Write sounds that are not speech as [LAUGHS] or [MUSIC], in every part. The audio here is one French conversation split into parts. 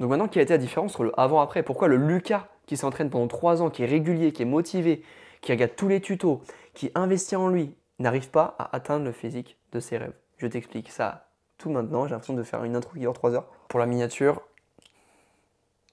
Donc maintenant, quelle a été la différence entre le avant-après Pourquoi le Lucas qui s'entraîne pendant 3 ans, qui est régulier, qui est motivé, qui regarde tous les tutos, qui investit en lui, n'arrive pas à atteindre le physique de ses rêves Je t'explique ça tout maintenant, j'ai l'impression de faire une intro qui dure 3 heures. Pour la miniature,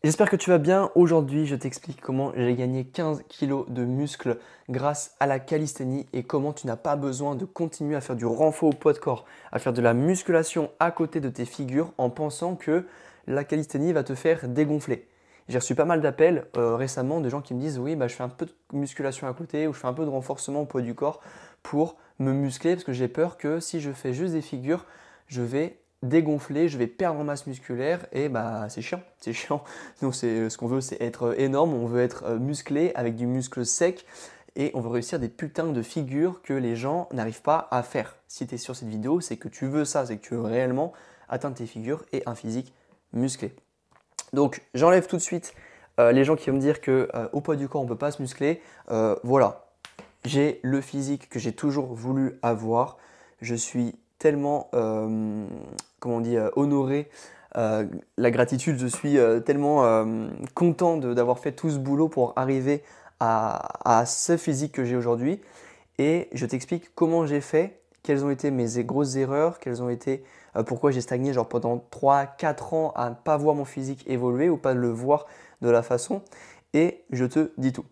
J'espère que tu vas bien. Aujourd'hui, je t'explique comment j'ai gagné 15 kilos de muscles grâce à la calisthénie et comment tu n'as pas besoin de continuer à faire du renfort au poids de corps, à faire de la musculation à côté de tes figures en pensant que la calisthénie va te faire dégonfler. J'ai reçu pas mal d'appels euh, récemment de gens qui me disent oui bah, je fais un peu de musculation à côté ou je fais un peu de renforcement au poids du corps pour me muscler parce que j'ai peur que si je fais juste des figures, je vais dégonfler, je vais perdre en masse musculaire et bah c'est chiant, [LAUGHS] c'est chiant. Donc euh, ce qu'on veut c'est être euh, énorme, on veut être musclé avec du muscle sec et on veut réussir des putains de figures que les gens n'arrivent pas à faire. Si tu es sur cette vidéo, c'est que tu veux ça, c'est que tu veux réellement atteindre tes figures et un physique musclé. Donc j'enlève tout de suite euh, les gens qui vont me dire que euh, au poids du corps on ne peut pas se muscler. Euh, voilà, j'ai le physique que j'ai toujours voulu avoir. Je suis tellement, comment on dit, honoré. la gratitude, je suis tellement content d'avoir fait tout ce boulot pour arriver à, à ce physique que j'ai aujourd'hui. Et je t'explique comment j'ai fait, quelles ont été mes grosses erreurs, quelles ont été euh, pourquoi j'ai stagné genre pendant 3-4 ans à ne pas voir mon physique évoluer ou pas le voir de la façon, et je te dis tout.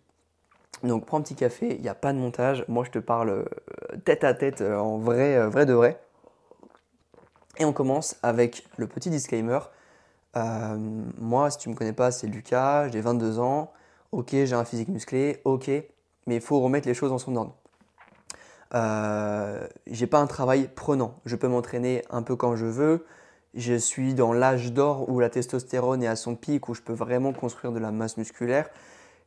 Donc prends un petit café, il n'y a pas de montage, moi je te parle euh, tête à tête, euh, en vrai, vrai de vrai. Et on commence avec le petit disclaimer. moi, si tu ne me connais pas, c'est Lucas, j'ai 22 ans. Ok, j'ai un physique musclé, ok, mais il faut remettre les choses en son ordre. Euh, j'ai pas un travail prenant. Je peux m'entraîner un peu quand je veux. Je suis dans l'âge d'or où la testostérone est à son pic, où je peux vraiment construire de la masse musculaire.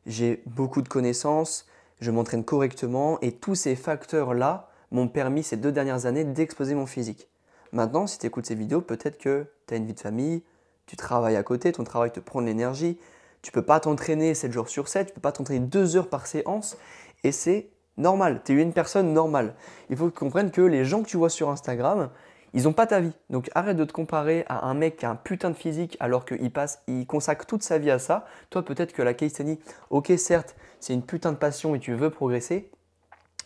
J'ai beaucoup de connaissances, je m'entraîne correctement et tous ces facteurs-là m'ont permis ces deux dernières années d'exposer mon physique. Maintenant, si tu écoutes ces vidéos, peut-être que tu as une vie de famille, tu travailles à côté, ton travail te prend de l'énergie, tu peux pas t'entraîner 7 jours sur 7, tu peux pas t'entraîner 2 heures par séance et c'est normal, tu es une personne normale. Il faut que tu comprennes que les gens que tu vois sur Instagram, ils n'ont pas ta vie. Donc arrête de te comparer à un mec qui a un putain de physique alors qu'il passe, il consacre toute sa vie à ça. Toi, peut-être que la calisthenie, ok, certes, c'est une putain de passion et tu veux progresser,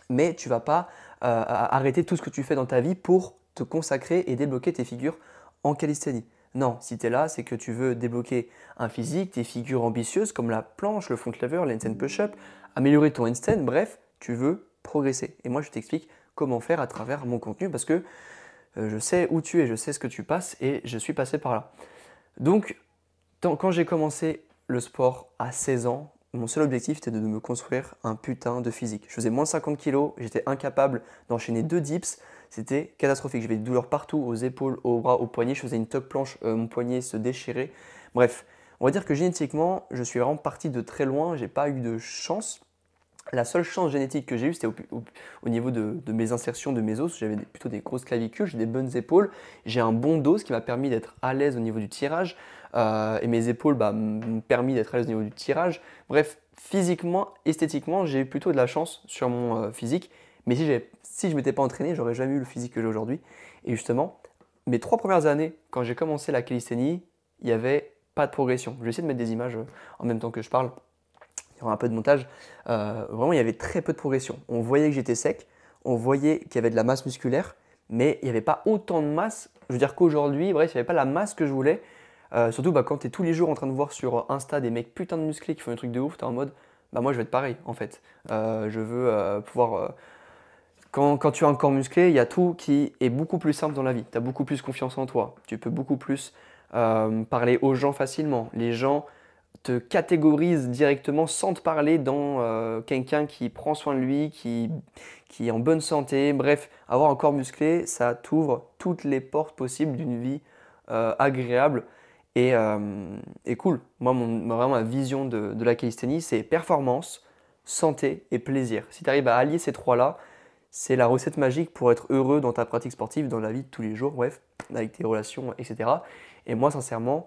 mais tu vas pas euh, arrêter tout ce que tu fais dans ta vie pour te consacrer et débloquer tes figures en calisthénie. Non, si tu es là, c'est que tu veux débloquer un physique, tes figures ambitieuses comme la planche, le front lever, l'handstand push-up, améliorer ton handstand, bref, tu veux progresser. Et moi, je t'explique comment faire à travers mon contenu parce que euh, je sais où tu es, je sais ce que tu passes et je suis passé par là. Donc, quand j'ai commencé le sport à 16 ans, mon seul objectif était de me construire un putain de physique. Je faisais moins 50 kg, j'étais incapable d'enchaîner deux dips, c'était catastrophique. J'avais des douleurs partout, aux épaules, aux bras, aux poignets, je faisais une top planche, euh, mon poignet se déchirait. Bref, on va dire que génétiquement, je suis vraiment parti de très loin, j'ai pas eu de chance. La seule chance génétique que j'ai eue, c'était au, niveau de, mes insertions de mes os. J'avais plutôt des grosses clavicules, j'ai des bonnes épaules, j'ai un bon dos, ce qui m'a permis d'être à l'aise au niveau du tirage. Euh, et mes épaules bah, m'ont permis d'être à l'aise au niveau du tirage. Bref, physiquement, esthétiquement, j'ai eu plutôt de la chance sur mon euh, physique. Mais si, je ne m'étais pas entraîné, j'aurais jamais eu le physique que j'ai aujourd'hui. Et justement, mes trois premières années, quand j'ai commencé la calisthénie, il n'y avait pas de progression. Je vais essayer de mettre des images euh, en même temps que je parle un peu de montage, euh, vraiment il y avait très peu de progression. On voyait que j'étais sec, on voyait qu'il y avait de la masse musculaire, mais il n'y avait pas autant de masse. Je veux dire qu'aujourd'hui, bref, il n'y avait pas la masse que je voulais. Euh, surtout bah, quand tu es tous les jours en train de voir sur Insta des mecs putain de musclés qui font un truc de ouf, tu es en mode, bah moi je vais être pareil en fait. Euh, je veux pouvoir... Quand, quand, tu as un corps musclé, il y a tout qui est beaucoup plus simple dans la vie. Tu as beaucoup plus confiance en toi. Tu peux beaucoup plus parler aux gens facilement. Les gens te catégorise directement sans te parler dans euh, quelqu'un qui prend soin de lui, qui, qui est en bonne santé. Bref, avoir un corps musclé, ça t'ouvre toutes les portes possibles d'une vie euh, agréable euh, et, cool. Moi, vraiment, ma vision de, de la calisthénie, c'est performance, santé et plaisir. Si tu arrives à allier ces trois-là, c'est la recette magique pour être heureux dans ta pratique sportive, dans la vie de tous les jours, bref, avec tes relations, etc. Et moi, sincèrement,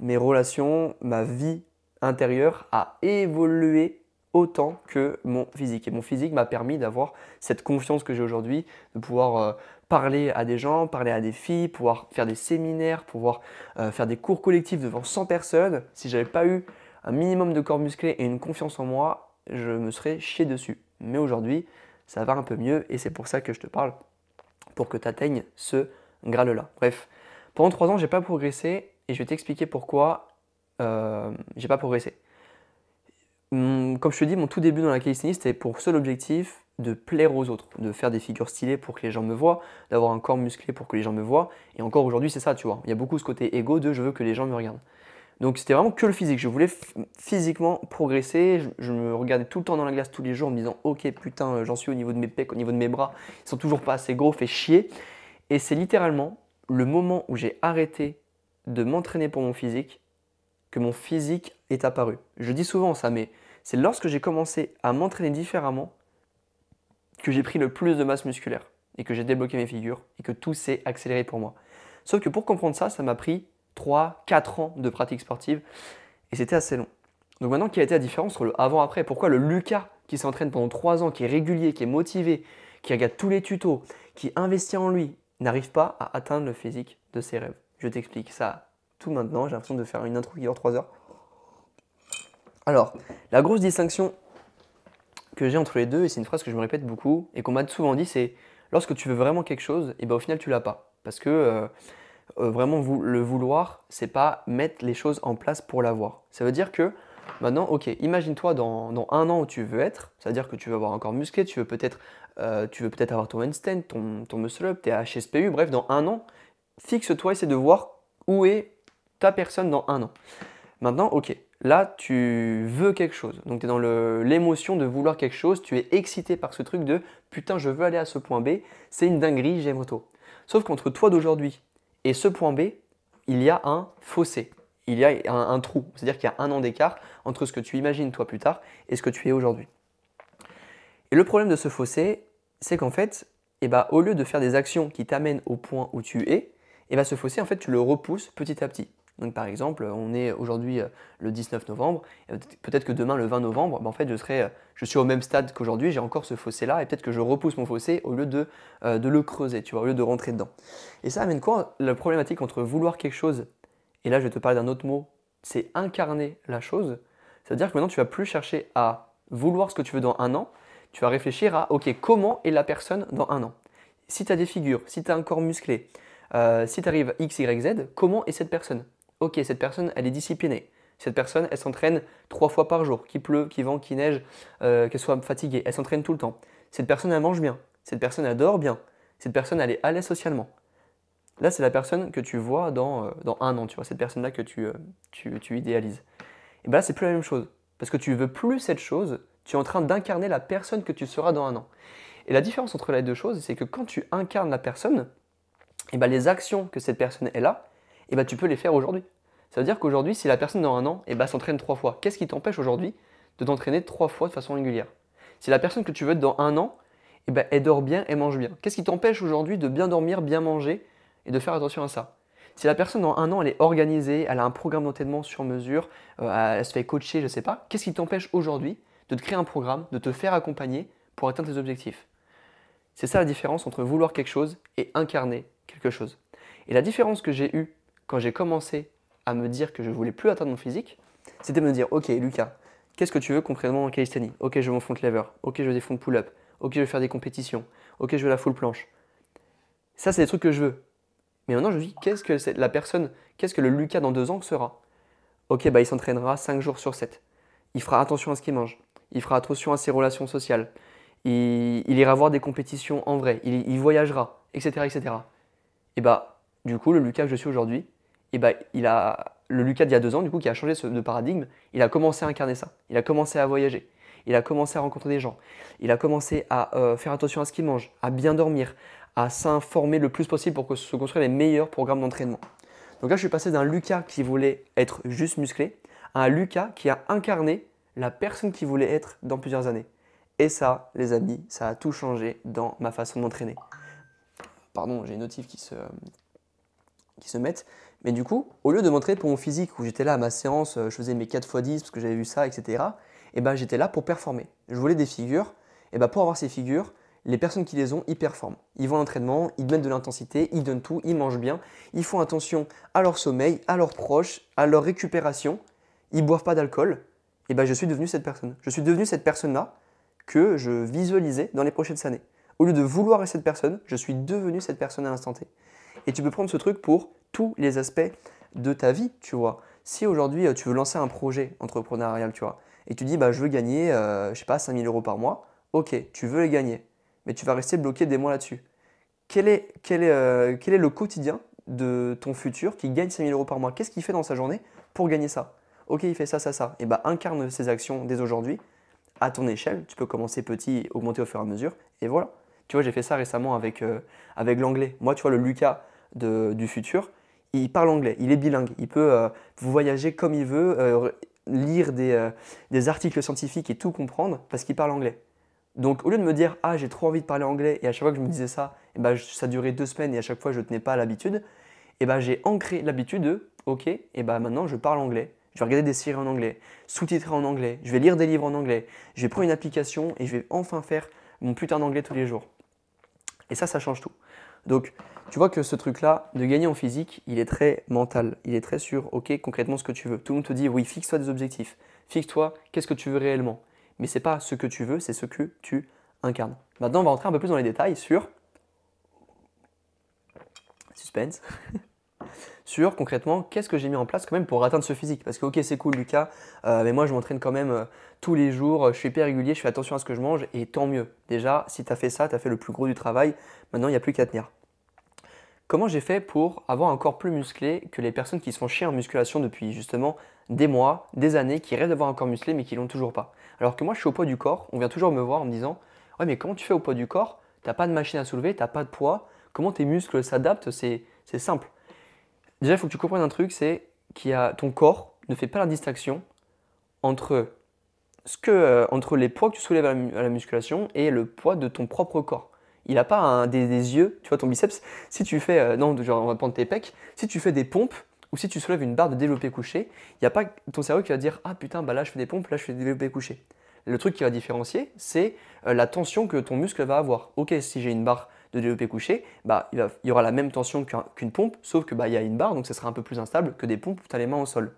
mes relations, ma vie intérieur a évolué autant que mon physique. Et mon physique m'a permis d'avoir cette confiance que j'ai aujourd'hui, de pouvoir euh, parler à des gens, parler à des filles, pouvoir faire des séminaires, pouvoir euh, faire des cours collectifs devant 100 personnes. Si j'avais pas eu un minimum de corps musclé et une confiance en moi, je me serais chié dessus. Mais aujourd'hui, ça va un peu mieux et c'est pour ça que je te parle, pour que tu atteignes ce graal-là. Bref, pendant 3 ans, j'ai pas progressé et je vais t'expliquer pourquoi euh, j'ai pas progressé. Comme je te dis, mon tout début dans la calisthénie, c'était pour seul objectif de plaire aux autres, de faire des figures stylées pour que les gens me voient, d'avoir un corps musclé pour que les gens me voient. Et encore aujourd'hui, c'est ça, tu vois. Il y a beaucoup ce côté égo de je veux que les gens me regardent. Donc c'était vraiment que le physique. Je voulais physiquement progresser. Je, me regardais tout le temps dans la glace tous les jours en me disant Ok, putain, euh, j'en suis au niveau de mes pecs, au niveau de mes bras. Ils sont toujours pas assez gros, fait chier. Et c'est littéralement le moment où j'ai arrêté de m'entraîner pour mon physique que mon physique est apparu. Je dis souvent ça, mais c'est lorsque j'ai commencé à m'entraîner différemment que j'ai pris le plus de masse musculaire et que j'ai débloqué mes figures et que tout s'est accéléré pour moi. Sauf que pour comprendre ça, ça m'a pris 3-4 ans de pratique sportive et c'était assez long. Donc maintenant, a été la différence entre le avant-après Pourquoi le Lucas qui s'entraîne pendant 3 ans, qui est régulier, qui est motivé, qui regarde tous les tutos, qui investit en lui, n'arrive pas à atteindre le physique de ses rêves Je t'explique, ça maintenant. J'ai l'impression de faire une intro qui dure 3 heures. Alors, la grosse distinction que j'ai entre les deux, et c'est une phrase que je me répète beaucoup et qu'on m'a souvent dit, c'est lorsque tu veux vraiment quelque chose, et eh ben au final tu l'as pas. Parce que euh, euh, vraiment vous le vouloir, c'est pas mettre les choses en place pour l'avoir. Ça veut dire que maintenant, ok, imagine-toi dans, dans, un an où tu veux être, c'est-à-dire que tu veux avoir encore musclé, tu veux peut-être euh, tu veux peut-être avoir ton handstand, ton, ton muscle up, tes HSPU, bref, dans un an, fixe-toi, essaie de voir où est ta personne dans un an. Maintenant, ok, là tu veux quelque chose. Donc tu es dans l'émotion de vouloir quelque chose, tu es excité par ce truc de putain, je veux aller à ce point B, c'est une dinguerie, j'aime trop. Sauf qu'entre toi d'aujourd'hui et ce point B, il y a un fossé, il y a un, trou. C'est-à-dire qu'il y a un an d'écart entre ce que tu imagines toi plus tard et ce que tu es aujourd'hui. Et le problème de ce fossé, c'est qu'en fait, eh ben, au lieu de faire des actions qui t'amènent au point où tu es, eh ben, ce fossé, en fait, tu le repousses petit à petit. Donc par exemple, on est aujourd'hui euh, le 19 novembre, peut-être que demain le 20 novembre, ben, en fait euh, je, suis au même stade qu'aujourd'hui, j'ai encore ce fossé là, et peut-être que je repousse mon fossé au lieu euh, de, le creuser, tu vois, au lieu de rentrer dedans. Et ça amène quoi La problématique entre vouloir quelque chose, et là je vais te parler d'un autre mot, c'est incarner la chose, c'est-à-dire que maintenant tu vas plus chercher à vouloir ce que tu veux dans un an, tu vas réfléchir à, ok, comment est la personne dans un an Si tu as des figures, si tu as un corps musclé, si tu arrives X, Y, Z, comment est cette personne ok, cette personne, elle est disciplinée. Cette personne, elle s'entraîne trois fois par jour, qu'il pleut, qu'il vent, qu'il neige, euh, qu'elle soit fatiguée, elle s'entraîne tout le temps. Cette personne, elle mange bien. Cette personne, elle dort bien. Cette personne, elle est à l'aise socialement. Là, c'est la personne que tu vois dans, euh, un an, tu vois, cette personne-là que tu, euh, tu, idéalises. Et eh bien là, c'est plus la même chose. Parce que tu veux plus cette chose, tu es en train d'incarner la personne que tu seras dans un an. Et la différence entre les deux choses, c'est que quand tu incarnes la personne, et eh ben les actions que cette personne est là, eh ben, tu peux les faire aujourd'hui. Ça veut dire qu'aujourd'hui, si la personne dans un an eh ben, s'entraîne trois fois, qu'est-ce qui t'empêche aujourd'hui de t'entraîner trois fois de façon régulière Si la personne que tu veux être dans un an, eh ben, elle dort bien, elle mange bien, qu'est-ce qui t'empêche aujourd'hui de bien dormir, bien manger et de faire attention à ça si la personne dans un an elle est organisée, elle a un programme d'entraînement sur mesure, euh, elle se fait coacher, je ne sais pas, qu'est-ce qui t'empêche aujourd'hui de te créer un programme, de te faire accompagner pour atteindre tes objectifs C'est ça la différence entre vouloir quelque chose et incarner quelque chose. Et la différence que j'ai eue quand j'ai commencé à me dire que je voulais plus atteindre mon physique, c'était de me dire Ok, Lucas, qu'est-ce que tu veux concrètement en calisthenie Ok, je veux mon front lever. Ok, je veux des front pull-up. Ok, je veux faire des compétitions. Ok, je veux la full planche. Ça, c'est des trucs que je veux. Mais maintenant, je me dis Qu'est-ce que la personne, qu'est-ce que le Lucas dans deux ans sera Ok, bah, il s'entraînera 5 jours sur 7. Il fera attention à ce qu'il mange. Il fera attention à ses relations sociales. Il, ira voir des compétitions en vrai. Il, il voyagera, etc., etc. Et bah, du coup, le Lucas que je suis aujourd'hui, et ben, il a, le Lucas d'il y a deux ans, du coup, qui a changé de paradigme, il a commencé à incarner ça. Il a commencé à voyager. Il a commencé à rencontrer des gens. Il a commencé à euh, faire attention à ce qu'il mange, à bien dormir, à s'informer le plus possible pour que se construire les meilleurs programmes d'entraînement. Donc là, je suis passé d'un Lucas qui voulait être juste musclé à un Lucas qui a incarné la personne qu'il voulait être dans plusieurs années. Et ça, les amis, ça a tout changé dans ma façon d'entraîner. Pardon, j'ai une notif qui se, qui se mettent. Mais du coup, au lieu de montrer pour mon physique où j'étais là à ma séance, euh, je faisais mes 4 x 10 parce que j'avais vu ça, etc., et eh ben, j'étais là pour performer. Je voulais des figures, et eh ben, pour avoir ces figures, les personnes qui les ont, ils performent. Ils vont à l'entraînement, ils mettent de l'intensité, ils donnent tout, ils mangent bien, ils font attention à leur sommeil, à leurs proches, à leur récupération, ils boivent pas d'alcool. Et eh ben, je suis devenu cette personne. Je suis devenu cette personne-là que je visualisais dans les prochaines années. Au lieu de vouloir être cette personne, je suis devenu cette personne à l'instant T. Et tu peux prendre ce truc pour tous les aspects de ta vie, tu vois. Si aujourd'hui euh, tu veux lancer un projet entrepreneurial, tu vois, et tu dis bah je veux gagner, euh, je sais pas, 5000 euros par mois, ok, tu veux les gagner, mais tu vas rester bloqué des mois là-dessus. Quel est, euh, le quotidien de ton futur qui gagne 5000 euros par mois Qu'est-ce qu'il fait dans sa journée pour gagner ça Ok, il fait ça, ça, ça. Et bah incarne ses actions dès aujourd'hui à ton échelle. Tu peux commencer petit, augmenter au fur et à mesure, et voilà. Tu vois, j'ai fait ça récemment avec, avec l'anglais. Moi, tu vois, le Lucas du futur, il parle anglais, il est bilingue, il peut euh, voyager comme il veut, euh, lire euh, des, articles scientifiques et tout comprendre parce qu'il parle anglais. Donc au lieu de me dire ah j'ai trop envie de parler anglais et à chaque fois que je me disais ça, et eh ben, ça durait deux semaines et à chaque fois je tenais pas à l'habitude, et eh ben, j'ai ancré l'habitude de ok et eh ben maintenant je parle anglais. Je vais regarder des séries en anglais, sous-titrer en anglais, je vais lire des livres en anglais, je vais prendre une application et je vais enfin faire mon putain d'anglais tous les jours. Et ça, ça change tout. Donc, tu vois que ce truc-là, de gagner en physique, il est très mental. Il est très sur, OK, concrètement ce que tu veux. Tout le monde te dit, oui, fixe-toi des objectifs. Fixe-toi, qu'est-ce que tu veux réellement Mais ce c'est pas ce que tu veux, c'est ce que tu incarnes. Maintenant, on va rentrer un peu plus dans les détails sur. Suspense. [LAUGHS] sur concrètement qu'est-ce que j'ai mis en place quand même pour atteindre ce physique. Parce que ok c'est cool Lucas, euh, mais moi je m'entraîne quand même euh, tous les jours, euh, je suis hyper régulier, je fais attention à ce que je mange et tant mieux. Déjà si tu as fait ça, tu as fait le plus gros du travail, maintenant il n'y a plus qu'à tenir. Comment j'ai fait pour avoir un corps plus musclé que les personnes qui se font chier en musculation depuis justement des mois, des années, qui rêvent d'avoir un corps musclé mais qui l'ont toujours pas Alors que moi je suis au poids du corps, on vient toujours me voir en me disant Ouais mais comment tu fais au poids du corps T'as pas de machine à soulever, t'as pas de poids, comment tes muscles s'adaptent, c'est simple. Déjà, il faut que tu comprennes un truc, c'est que ton corps ne fait pas la distinction entre, ce que, euh, entre les poids que tu soulèves à la, musculation et le poids de ton propre corps. Il n'a pas un, des, yeux, tu vois, ton biceps. Si tu fais, euh, non, genre, on va prendre tes pecs, si tu fais des pompes, ou si tu soulèves une barre de développé couché, il n'y a pas ton cerveau qui va dire Ah putain, bah là je fais des pompes, là je fais des développés couché. Le truc qui va différencier, c'est euh, la tension que ton muscle va avoir. Ok, si j'ai une barre de développé e couché, bah, il, y aura la même tension qu'une pompe, sauf que bah, il y a une barre, donc ce sera un peu plus instable que des pompes où tu as les mains au sol.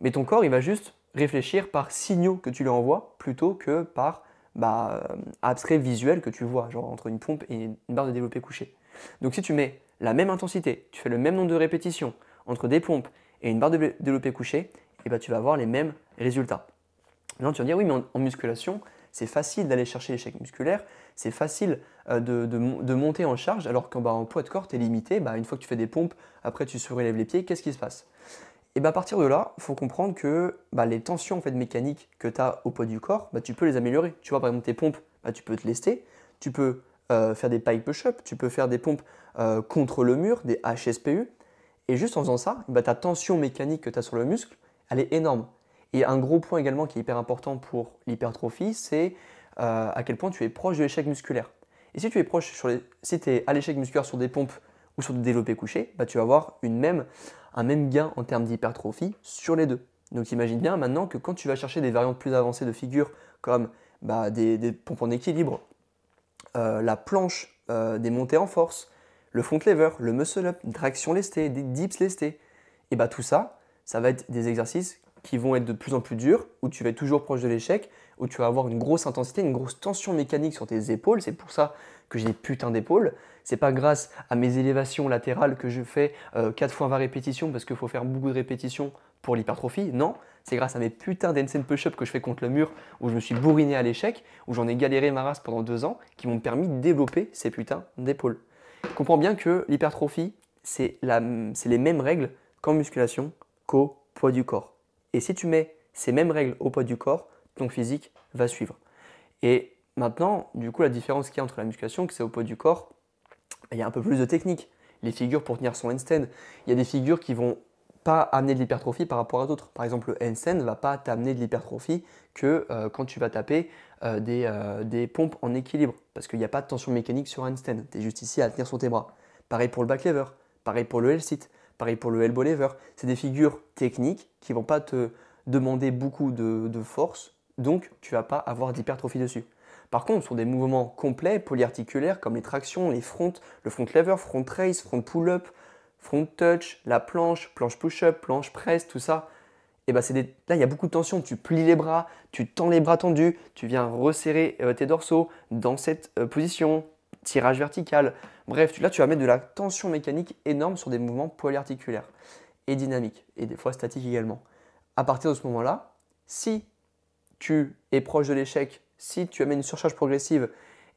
Mais ton corps, il va juste réfléchir par signaux que tu lui envoies plutôt que par bah, euh, abstrait visuel que tu vois, genre entre une pompe et une barre de développé couché. Donc si tu mets la même intensité, tu fais le même nombre de répétitions entre des pompes et une barre de développé couché, et eh bah, tu vas avoir les mêmes résultats. Maintenant tu vas dire, oui, mais en musculation, c'est facile d'aller chercher l'échec musculaire, c'est facile euh, de, monter en charge, alors qu'en bah, poids de corps, tu es limité. Bah, une fois que tu fais des pompes, après tu surélèves les pieds, qu'est-ce qui se passe et bah à partir de là, il faut comprendre que bah, les tensions en mécaniques que tu as au poids du corps, tu peux les améliorer. Tu vois, par exemple, tes pompes, tu peux te lester, tu peux euh, faire des pipe push-up, tu peux faire des pompes euh, contre le mur, des HSPU. Et juste en faisant ça, ta tension mécanique que tu as sur le muscle, elle est énorme. Et un gros point également qui est hyper important pour l'hypertrophie, c'est euh, à quel point tu es proche de l'échec musculaire. Et si tu es proche sur les, si tu es à l'échec musculaire sur des pompes ou sur des développés couchés, bah, tu vas avoir un même gain en termes d'hypertrophie sur les deux. Donc imagine bien maintenant que quand tu vas chercher des variantes plus avancées de figure, comme bah, des, pompes en équilibre, euh, la planche euh, des montées en force, le front lever, le muscle up, traction lestée, des dips lestés, et bah tout ça, ça va être des exercices qui vont être de plus en plus dures, où tu vas être toujours proche de l'échec, où tu vas avoir une grosse intensité, une grosse tension mécanique sur tes épaules. C'est pour ça que j'ai des putains d'épaules. C'est pas grâce à mes élévations latérales que je fais 4 euh, fois 20 répétitions parce qu'il faut faire beaucoup de répétitions pour l'hypertrophie. Non, c'est grâce à mes putains d'Ensen push-up que je fais contre le mur où je me suis bourriné à l'échec, où j'en ai galéré ma race pendant deux ans, qui m'ont permis de développer ces putains d'épaules. Comprends bien que l'hypertrophie, c'est les mêmes règles qu'en musculation, qu'au poids du corps. Et si tu mets ces mêmes règles au poids du corps, ton physique va suivre. Et maintenant, du coup, la différence qu'il y a entre la musculation, que c'est au poids du corps, il y a un peu plus de technique. Les figures pour tenir son handstand, il y a des figures qui vont pas amener de l'hypertrophie par rapport à d'autres. Par exemple, le handstand ne va pas t'amener de l'hypertrophie que euh, quand tu vas taper euh, des, euh, des, pompes en équilibre, parce qu'il n'y a pas de tension mécanique sur un handstand. Tu es juste ici à tenir sur tes bras. Pareil pour le back lever, pareil pour le L-sit. Pareil pour le elbow lever. C'est des figures techniques qui vont pas te demander beaucoup de, force, donc tu vas pas avoir d'hypertrophie dessus. Par contre, sur des mouvements complets, polyarticulaires, comme les tractions, les fronts, le front lever, front raise, front pull-up, front touch, la planche, planche push-up, planche presse, tout ça, et bah, là il y a beaucoup de tension, tu plies les bras, tu tends les bras tendus, tu viens resserrer euh, tes dorsaux dans cette euh, position, tirage vertical. Bref, là, tu vas mettre de la tension mécanique énorme sur des mouvements polyarticulaires et dynamiques, et des fois statiques également. À partir de ce moment-là, si tu es proche de l'échec, si tu amènes une surcharge progressive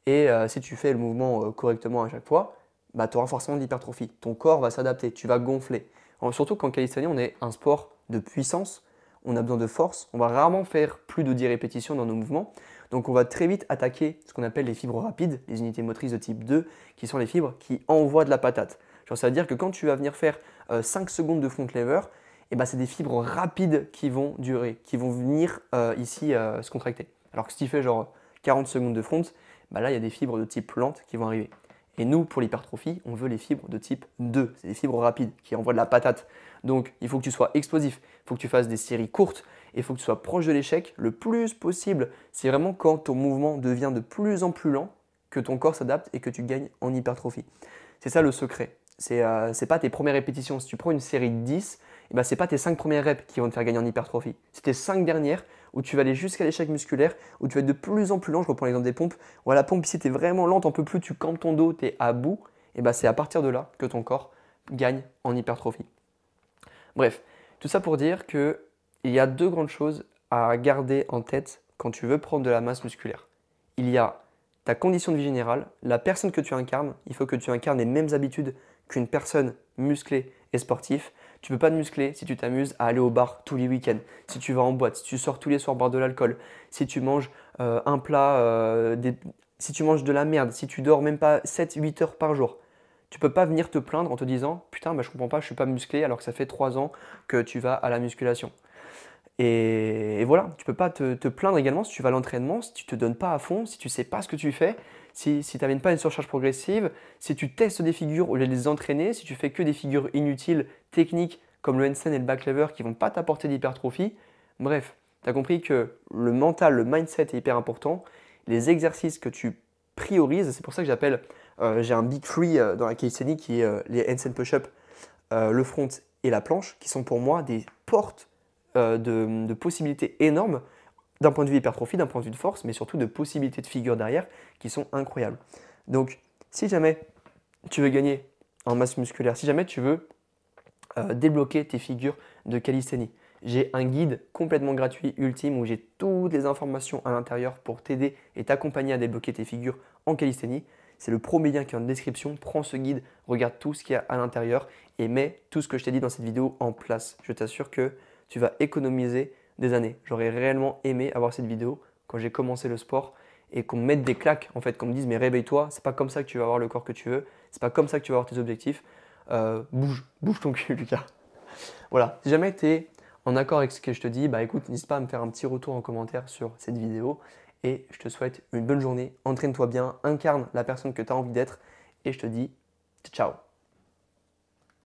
et euh, si tu fais le mouvement euh, correctement à chaque fois, bah, tu auras forcément de l'hypertrophie. Ton corps va s'adapter, tu vas gonfler. surtout qu'en calisthénie, on est un sport de puissance, on a besoin de force, on va rarement faire plus de 10 répétitions dans nos mouvements. Donc on va très vite attaquer ce qu'on appelle les fibres rapides, les unités motrices de type 2, qui sont les fibres qui envoient de la patate. Genre ça veut dire que quand tu vas venir faire 5 euh, secondes de front lever, et eh ben c'est des fibres rapides qui vont durer, qui vont venir euh, ici euh, se contracter. Alors que si tu fais genre 40 secondes de front, bah là il y a des fibres de type lente qui vont arriver. Et nous, pour l'hypertrophie, on veut les fibres de type 2, c'est des fibres rapides qui envoient de la patate. Donc il faut que tu sois explosif, il faut que tu fasses des séries courtes, il faut que tu sois proche de l'échec le plus possible. C'est vraiment quand ton mouvement devient de plus en plus lent que ton corps s'adapte et que tu gagnes en hypertrophie. C'est ça le secret. C'est euh, c'est pas tes premières répétitions. Si tu prends une série de 10, ce eh ben, pas tes 5 premières reps qui vont te faire gagner en hypertrophie. C'est tes 5 dernières où tu vas aller jusqu'à l'échec musculaire, où tu vas être de plus en plus lent. Je reprends l'exemple des pompes. la pompe, si tu es vraiment lente, un peu plus, tu campes ton dos, tu es à bout. Et eh ben, c'est à partir de là que ton corps gagne en hypertrophie. Bref, tout ça pour dire que il y a deux grandes choses à garder en tête quand tu veux prendre de la masse musculaire. Il y a ta condition de vie générale, la personne que tu incarnes, il faut que tu incarnes les mêmes habitudes qu'une personne musclée et sportive. Tu peux pas te muscler si tu t'amuses à aller au bar tous les week-ends, si tu vas en boîte, si tu sors tous les soirs boire de l'alcool, si tu manges euh, un plat, euh, si tu manges de la merde, si tu dors même pas 7-8 heures par jour. Tu peux pas venir te plaindre en te disant putain bah, je comprends pas, je suis pas musclé alors que ça fait 3 ans que tu vas à la musculation. Et, voilà, tu peux pas te, plaindre également si tu vas à l'entraînement, si tu te donnes pas à fond, si tu sais pas ce que tu fais, si, si tu n'amènes pas une surcharge progressive, si tu testes des figures au lieu de les entraîner, si tu fais que des figures inutiles, techniques, comme le handstand et le back lever qui vont pas t'apporter d'hypertrophie. Bref, tu as compris que le mental, le mindset est hyper important. Les exercices que tu priorises, c'est pour ça que j'appelle, euh, j'ai un big three euh, dans la calisthenics qui est euh, les handstand push-up, le front et la planche, qui sont pour moi des portes euh, de, possibilités énormes d'un point de vue hypertrophie, d'un point de vue de force, mais surtout de possibilités de figures derrière qui sont incroyables. Donc, si jamais tu veux gagner en masse musculaire, si jamais tu veux euh, débloquer tes figures de calisthénie, j'ai un guide complètement gratuit, ultime, où j'ai toutes les informations à l'intérieur pour t'aider et t'accompagner à débloquer tes figures en calisthénie. C'est le premier lien qui est en description. Prends ce guide, regarde tout ce qu'il y a à l'intérieur et mets tout ce que je t'ai dit dans cette vidéo en place. Je t'assure que tu vas économiser des années. J'aurais réellement aimé avoir cette vidéo quand j'ai commencé le sport et qu'on me mette des claques, en fait, qu'on me dise mais réveille-toi, c'est pas comme ça que tu vas avoir le corps que tu veux, c'est pas comme ça que tu vas avoir tes objectifs. Euh, bouge, [LAUGHS] bouge ton cul, Lucas. voilà. Si jamais tu es en accord avec ce que je te dis, bah écoute, n'hésite pas à me faire un petit retour en commentaire sur cette vidéo et je te souhaite une bonne journée. Entraîne-toi bien, incarne la personne que tu as envie d'être et je te dis ciao.